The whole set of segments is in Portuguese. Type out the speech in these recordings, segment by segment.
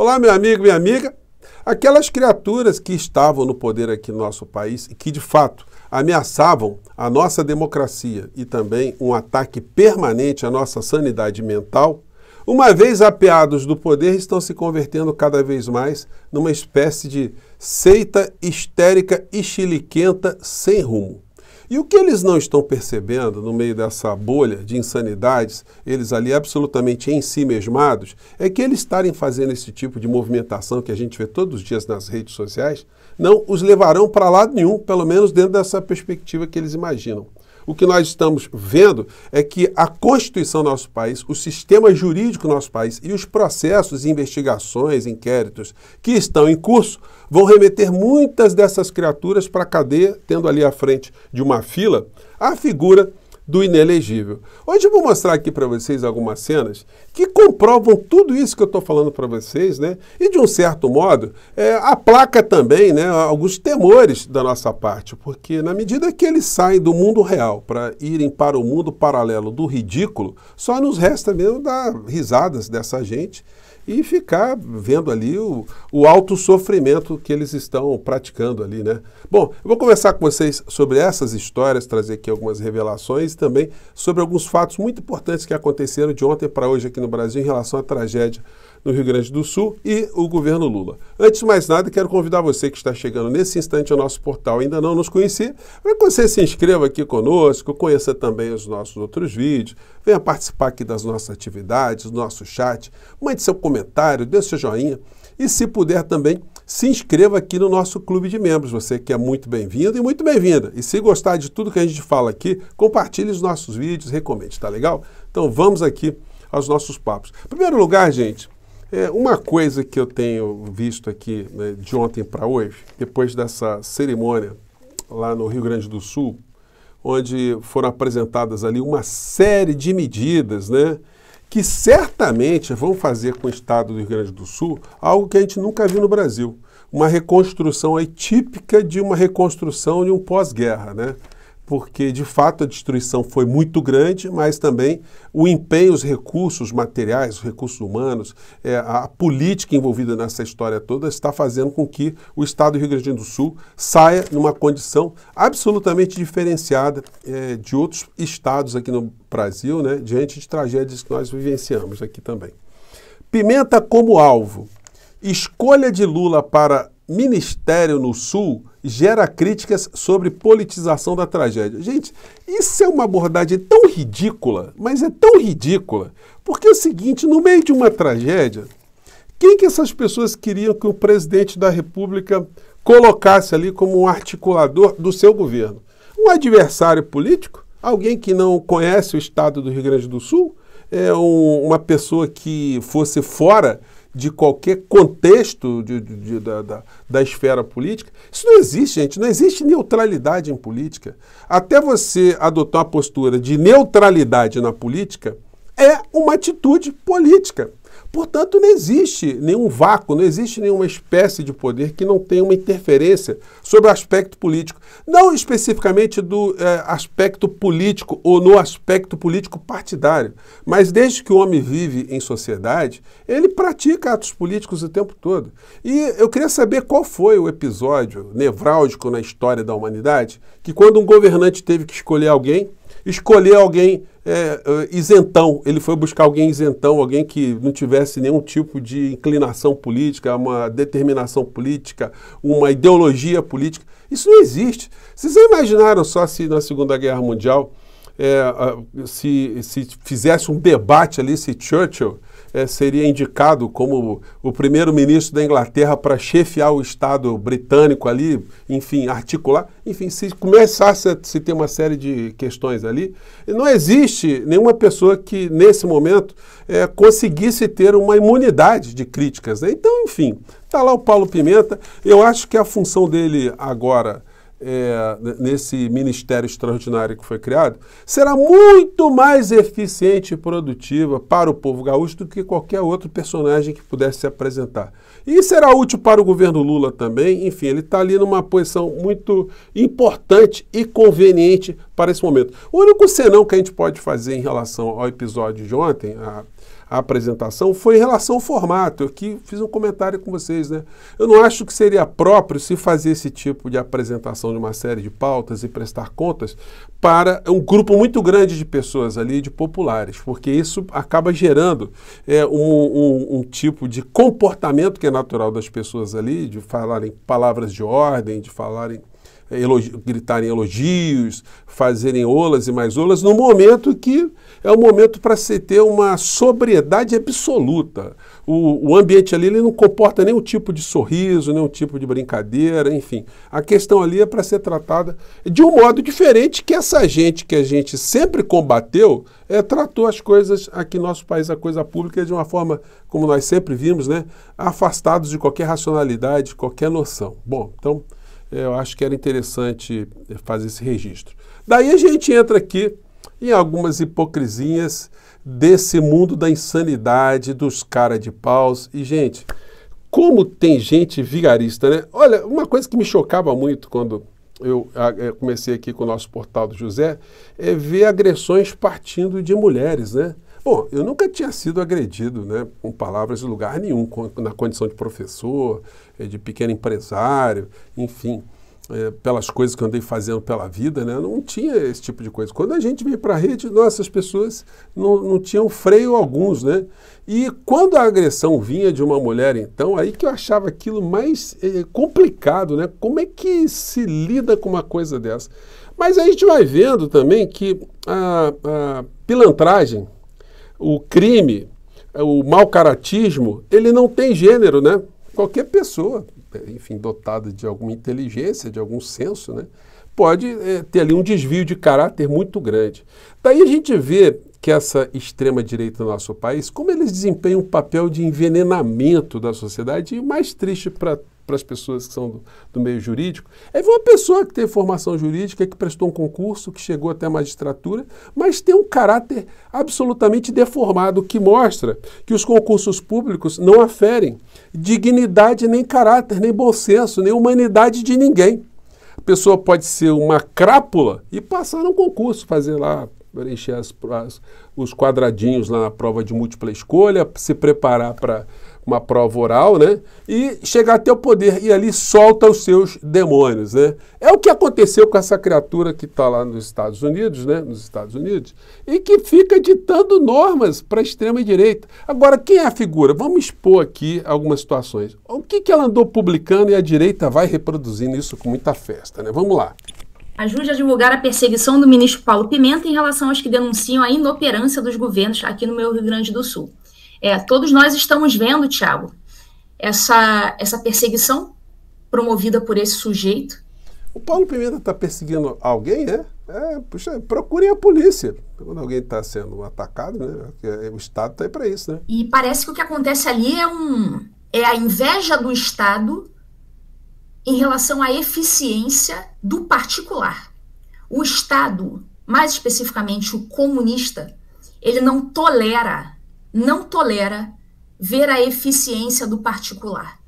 Olá, meu amigo, minha amiga. Aquelas criaturas que estavam no poder aqui no nosso país e que, de fato, ameaçavam a nossa democracia e também um ataque permanente à nossa sanidade mental, uma vez apeados do poder, estão se convertendo cada vez mais numa espécie de seita histérica e chiliquenta sem rumo. E o que eles não estão percebendo no meio dessa bolha de insanidades, eles ali absolutamente em si mesmados, é que eles estarem fazendo esse tipo de movimentação que a gente vê todos os dias nas redes sociais, não os levarão para lado nenhum, pelo menos dentro dessa perspectiva que eles imaginam o que nós estamos vendo é que a Constituição do nosso país, o sistema jurídico do nosso país e os processos, investigações, inquéritos que estão em curso vão remeter muitas dessas criaturas para a cadeia, tendo ali à frente de uma fila a figura do inelegível. Hoje eu vou mostrar aqui para vocês algumas cenas que comprovam tudo isso que eu estou falando para vocês, né? E de um certo modo é, também, né, alguns temores da nossa parte, porque na medida que eles saem do mundo real para irem para o mundo paralelo do ridículo, só nos resta mesmo dar risadas dessa gente e ficar vendo ali o, o alto sofrimento que eles estão praticando ali, né? Bom, eu vou conversar com vocês sobre essas histórias, trazer aqui algumas revelações e também sobre alguns fatos muito importantes que aconteceram de ontem para hoje aqui no Brasil em relação à tragédia no Rio Grande do Sul e o governo Lula. Antes de mais nada, quero convidar você que está chegando nesse instante ao nosso portal ainda não nos conhecer, para que você se inscreva aqui conosco, conheça também os nossos outros vídeos, venha participar aqui das nossas atividades, do nosso chat, mande seu comentário, dê seu joinha e, se puder também, se inscreva aqui no nosso clube de membros. Você que é muito bem-vindo e muito bem-vinda. E se gostar de tudo que a gente fala aqui, compartilhe os nossos vídeos, recomende, tá legal? Então vamos aqui aos nossos papos. Em primeiro lugar, gente, é, uma coisa que eu tenho visto aqui né, de ontem para hoje, depois dessa cerimônia lá no Rio Grande do Sul, onde foram apresentadas ali uma série de medidas, né? Que certamente vão fazer com o estado do Rio Grande do Sul algo que a gente nunca viu no Brasil. Uma reconstrução aí típica de uma reconstrução de um pós-guerra, né? porque de fato a destruição foi muito grande, mas também o empenho, os recursos materiais, os recursos humanos, é, a política envolvida nessa história toda está fazendo com que o Estado do Rio Grande do Sul saia numa condição absolutamente diferenciada é, de outros estados aqui no Brasil, né, diante de tragédias que nós vivenciamos aqui também. Pimenta como alvo. Escolha de Lula para ministério no Sul gera críticas sobre politização da tragédia. Gente, isso é uma abordagem tão ridícula, mas é tão ridícula, porque é o seguinte, no meio de uma tragédia, quem que essas pessoas queriam que o presidente da República colocasse ali como um articulador do seu governo? Um adversário político? Alguém que não conhece o estado do Rio Grande do Sul? É um, uma pessoa que fosse fora de qualquer contexto de, de, de, da, da, da, esfera política. Isso não existe, gente. Não existe neutralidade em política. Até você adotar uma postura de neutralidade na política é uma atitude política. Portanto, não existe nenhum vácuo, não existe nenhuma espécie de poder que não tenha uma interferência sobre o aspecto político. Não especificamente do é, aspecto político ou no aspecto político partidário, mas desde que o homem vive em sociedade, ele pratica atos políticos o tempo todo. E eu queria saber qual foi o episódio nevrálgico na história da humanidade que, quando um governante teve que escolher alguém, escolher alguém é, é, isentão. Ele foi buscar alguém isentão, alguém que não tivesse nenhum tipo de inclinação política, uma determinação política, uma ideologia política. Isso não existe. Vocês imaginaram só se na Segunda Guerra Mundial é, se, se fizesse um debate ali, se Churchill eh, seria indicado como o primeiro-ministro da Inglaterra para chefiar o Estado britânico ali, enfim, articular. Enfim, se começasse a se ter uma série de questões ali, não existe nenhuma pessoa que, nesse momento, eh, conseguisse ter uma imunidade de críticas. Né? Então, enfim, está lá o Paulo Pimenta. Eu acho que a função dele agora é, nesse ministério extraordinário que foi criado, será muito mais eficiente e produtiva para o povo gaúcho do que qualquer outro personagem que pudesse se apresentar. E será útil para o governo Lula também. Enfim, ele está ali numa posição muito importante e conveniente para esse momento. O único senão que a gente pode fazer em relação ao episódio de ontem, a a apresentação foi em relação ao formato. Eu aqui fiz um comentário com vocês, né? Eu não acho que seria próprio se fazer esse tipo de apresentação de uma série de pautas e prestar contas para um grupo muito grande de pessoas ali, de populares, porque isso acaba gerando é, um, um, um tipo de comportamento que é natural das pessoas ali, de falarem palavras de ordem, de falarem elogi gritarem elogios, fazerem olas e mais olas, no momento que é o momento para se ter uma sobriedade absoluta. O, o ambiente ali ele não comporta nenhum tipo de sorriso, nenhum tipo de brincadeira, enfim. A questão ali é para ser tratada de um modo diferente que essa gente que a gente sempre combateu é, tratou as coisas aqui no nosso país, a coisa pública, de uma forma, como nós sempre vimos, né, afastados de qualquer racionalidade, qualquer noção. Bom, então eu acho que era interessante eh, fazer esse registro. Daí a gente entra aqui em algumas hipocrisias desse mundo da insanidade, dos cara de paus. E, gente, como tem gente vigarista, né? Olha, uma coisa que me chocava muito quando eu eh, comecei aqui com o nosso portal do José é ver agressões partindo de mulheres, né? Bom, eu nunca tinha sido agredido né, com palavras de lugar nenhum, com, na condição de professor, eh, de pequeno empresário, enfim, é, pelas coisas que eu andei fazendo pela vida, né, não tinha esse tipo de coisa. Quando a gente veio para a rede, nossas pessoas não, não tinham freio alguns, né? E quando a agressão vinha de uma mulher, então, aí que eu achava aquilo mais é, complicado, né? Como é que se lida com uma coisa dessa? Mas aí a gente vai vendo também que a, a pilantragem o crime, o mal caratismo, ele não tem gênero, né? Qualquer pessoa, enfim, dotada de alguma inteligência, de algum senso, né? Pode é, ter ali um desvio de caráter muito grande. Daí a gente vê que essa extrema-direita no nosso país, como eles desempenham um papel de envenenamento da sociedade, e o mais triste para para as pessoas que são do, do, meio jurídico, é ver uma pessoa que tem formação jurídica, que prestou um concurso, que chegou até a magistratura, mas tem um caráter absolutamente deformado, que mostra que os concursos públicos não aferem dignidade, nem caráter, nem bom senso, nem humanidade de ninguém. A pessoa pode ser uma crápula e passar um concurso, fazer lá preencher as, as, os quadradinhos lá na prova de múltipla escolha, se preparar para uma prova oral, né? E chegar até o poder e ali solta os seus demônios, né? É o que aconteceu com essa criatura que está lá nos Estados Unidos, né? Nos Estados Unidos e que fica ditando normas para a extrema direita. Agora, quem é a figura? Vamos expor aqui algumas situações. O que, que ela andou publicando e a direita vai reproduzindo isso com muita festa, né? Vamos lá ajude a divulgar a perseguição do ministro Paulo Pimenta em relação aos que denunciam a inoperância dos governos aqui no meu Rio Grande do Sul. É, todos nós estamos vendo, Tiago, essa, essa perseguição promovida por esse sujeito. O Paulo Pimenta está perseguindo alguém, né? É, puxa, procurem a polícia. Quando alguém está sendo atacado, né? É, o Estado está aí para isso, né? E parece que o que acontece ali é um é a inveja do Estado em relação à eficiência do particular. O Estado, mais especificamente o comunista, ele não tolera, não tolera ver a eficiência do particular.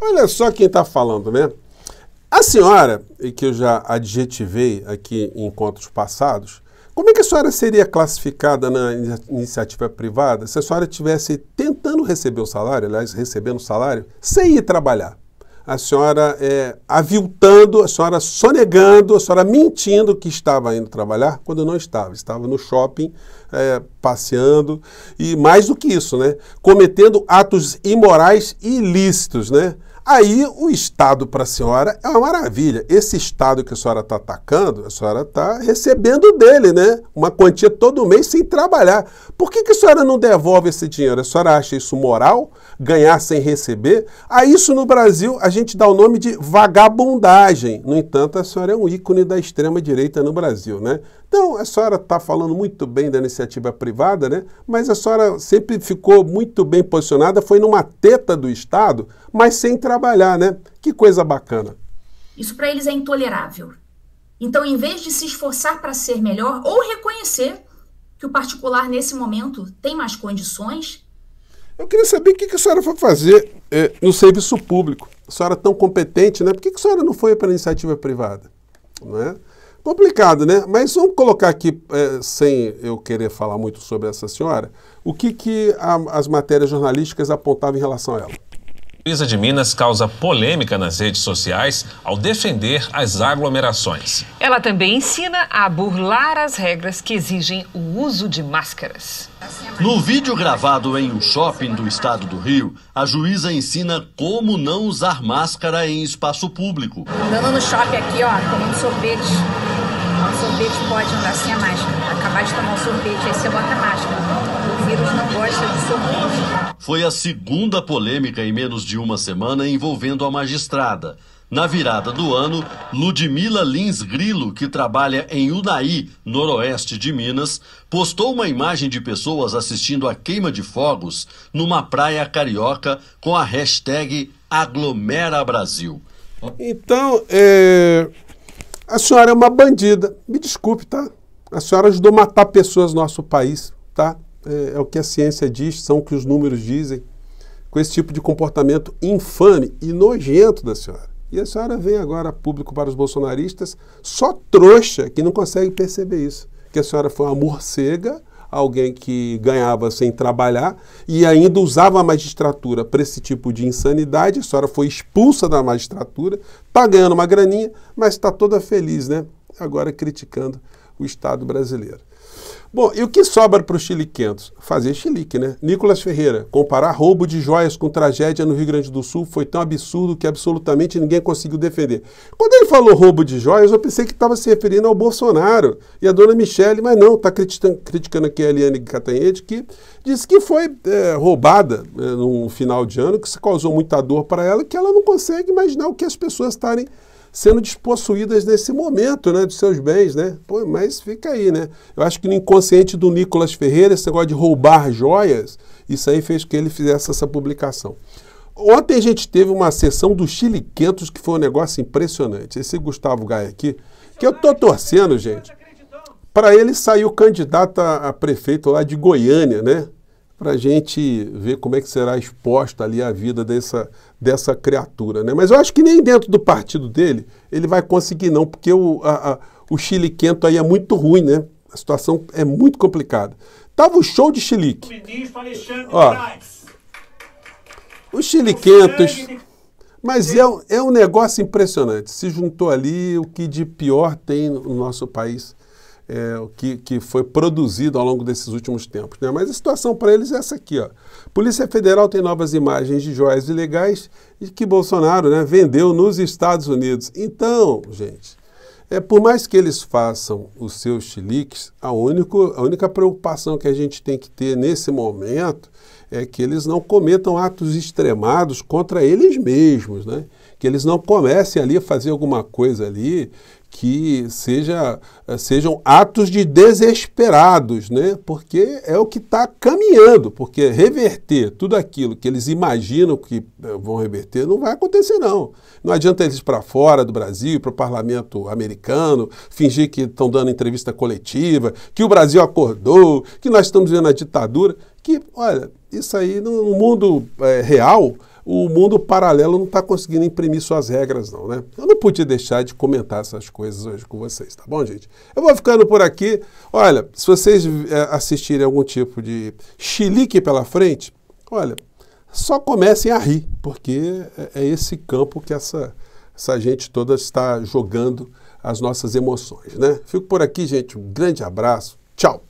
Olha só quem está falando, né? A senhora, que eu já adjetivei aqui em encontros passados, como é que a senhora seria classificada na iniciativa privada se a senhora estivesse tentando receber o salário, aliás, recebendo o salário, sem ir trabalhar? a senhora é, aviltando, a senhora sonegando, a senhora mentindo que estava indo trabalhar quando não estava. Estava no shopping, é, passeando e mais do que isso, né? Cometendo atos imorais e ilícitos, né? Aí o Estado para a senhora é uma maravilha. Esse Estado que a senhora está atacando, a senhora está recebendo dele, né? Uma quantia todo mês sem trabalhar. Por que, que a senhora não devolve esse dinheiro? A senhora acha isso moral? Ganhar sem receber? A isso no Brasil a gente dá o nome de vagabundagem. No entanto, a senhora é um ícone da extrema-direita no Brasil, né? Então, a senhora está falando muito bem da iniciativa privada, né? mas a senhora sempre ficou muito bem posicionada, foi numa teta do Estado, mas sem trabalhar, né? Que coisa bacana. Isso para eles é intolerável. Então, em vez de se esforçar para ser melhor ou reconhecer que o particular, nesse momento, tem mais condições. Eu queria saber o que a senhora foi fazer eh, no serviço público. A senhora é tão competente, né? Por que a senhora não foi para a iniciativa privada? Não é? Complicado, né? Mas vamos colocar aqui, é, sem eu querer falar muito sobre essa senhora, o que, que a, as matérias jornalísticas apontavam em relação a ela. Luísa de Minas causa polêmica nas redes sociais ao defender as aglomerações. Ela também ensina a burlar as regras que exigem o uso de máscaras. No vídeo gravado em um shopping do estado do Rio, a juíza ensina como não usar máscara em espaço público. Andando no shopping aqui, ó, comendo sorvete tomar um sorvete pode andar sem a máscara. Acabar de tomar um sorvete, aí você bota a máscara. O vírus não gosta de sorvete. Foi a segunda polêmica em menos de uma semana envolvendo a magistrada. Na virada do ano, Ludmila Lins Grilo, que trabalha em Unai, noroeste de Minas, postou uma imagem de pessoas assistindo a queima de fogos numa praia carioca com a hashtag #aglomeraBrasil. Então, é, a senhora é uma bandida. Me desculpe, tá? A senhora ajudou a matar pessoas no nosso país, tá? É, é o que a ciência diz, são o que os números dizem. Com esse tipo de comportamento infame e nojento da senhora. E a senhora vem agora público para os bolsonaristas, só trouxa que não consegue perceber isso. Que a senhora foi uma morcega alguém que ganhava sem trabalhar e ainda usava a magistratura para esse tipo de insanidade. A senhora foi expulsa da magistratura, está ganhando uma graninha, mas está toda feliz, né? Agora criticando o Estado brasileiro. Bom, e o que sobra para os chiliquentos? Fazer chilique, né? Nicolas Ferreira, comparar roubo de joias com tragédia no Rio Grande do Sul foi tão absurdo que absolutamente ninguém conseguiu defender. Quando ele falou roubo de joias, eu pensei que estava se referindo ao Bolsonaro e à dona Michele, mas não, está criticando, criticando, aqui a Eliane Catanhete, que disse que foi é, roubada é, final de ano, que se causou muita dor para ela, que ela não consegue imaginar o que as pessoas estarem sendo despossuídas nesse momento, né, dos seus bens, né? Pô, mas fica aí, né? Eu acho que no inconsciente do Nicolas Ferreira, esse negócio de roubar joias, isso aí fez que ele fizesse essa publicação. Ontem a gente teve uma sessão do Chile Quentos que foi um negócio impressionante. Esse Gustavo Gaia aqui, que eu tô torcendo, gente. Para ele sair o candidato a prefeito lá de Goiânia, né? para a gente ver como é que será exposta ali a vida dessa, dessa criatura. Né? Mas eu acho que nem dentro do partido dele ele vai conseguir não, porque o, a, a, o Chile quento aí é muito ruim, né? A situação é muito complicada. Tava o show de chilique. O Chile Quentos. Os chiliquentos... Mas é, é um negócio impressionante. Se juntou ali o que de pior tem no nosso país é, que, que foi produzido ao longo desses últimos tempos. Né? Mas a situação para eles é essa aqui. Ó. Polícia Federal tem novas imagens de joias ilegais e que Bolsonaro né, vendeu nos Estados Unidos. Então, gente, é por mais que eles façam os seus chiliques, a, único, a única preocupação que a gente tem que ter nesse momento é que eles não cometam atos extremados contra eles mesmos, né? que eles não comecem ali a fazer alguma coisa ali que seja, eh, sejam atos de desesperados, né? porque é o que está caminhando, porque reverter tudo aquilo que eles imaginam que eh, vão reverter não vai acontecer não. Não adianta eles para fora do Brasil, para o parlamento americano, fingir que estão dando entrevista coletiva, que o Brasil acordou, que nós estamos vendo a ditadura, que, olha, isso aí no mundo é, real o mundo paralelo não está conseguindo imprimir suas regras, não, né? Eu não pude deixar de comentar essas coisas hoje com vocês, tá bom, gente? Eu vou ficando por aqui. Olha, se vocês eh, assistirem algum tipo de chilique pela frente, olha, só comecem a rir, porque é, é esse campo que essa, essa gente toda está jogando as nossas emoções, né? Fico por aqui, gente. Um grande abraço. Tchau!